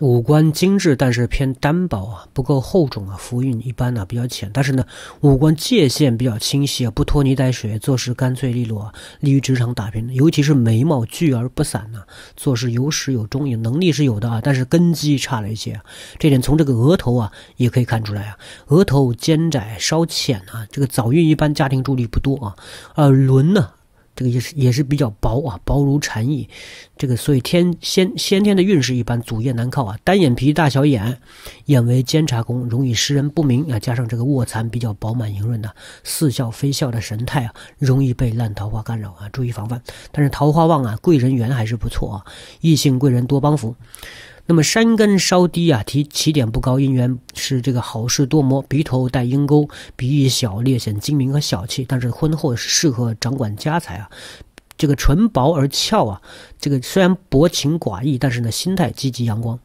五官精致，但是偏单薄啊，不够厚重啊，浮云一般啊，比较浅。但是呢，五官界限比较清晰啊，不拖泥带水，做事干脆利落啊，利于职场打拼。尤其是眉毛聚而不散呢，做事有始有终，有能力是有的啊，但是根基差了一些，这点从这个额头啊也可以看出来啊。额头尖窄稍浅啊，这个早孕一般，家庭助力不多啊。耳轮呢，这个也是也是比较。薄啊，薄如蝉翼，这个所以天先先天的运势一般，祖业难靠啊。单眼皮大小眼，眼为监察宫，容易识人不明啊。加上这个卧蚕比较饱满莹润的，似笑非笑的神态啊，容易被烂桃花干扰啊，注意防范。但是桃花旺啊，贵人缘还是不错啊，异性贵人多帮扶。那么山根稍低啊，提起点不高，姻缘是这个好事多磨。鼻头带鹰钩，鼻翼小，略显精明和小气，但是婚后适合掌管家财啊。这个纯薄而俏啊，这个虽然薄情寡义，但是呢，心态积极阳光。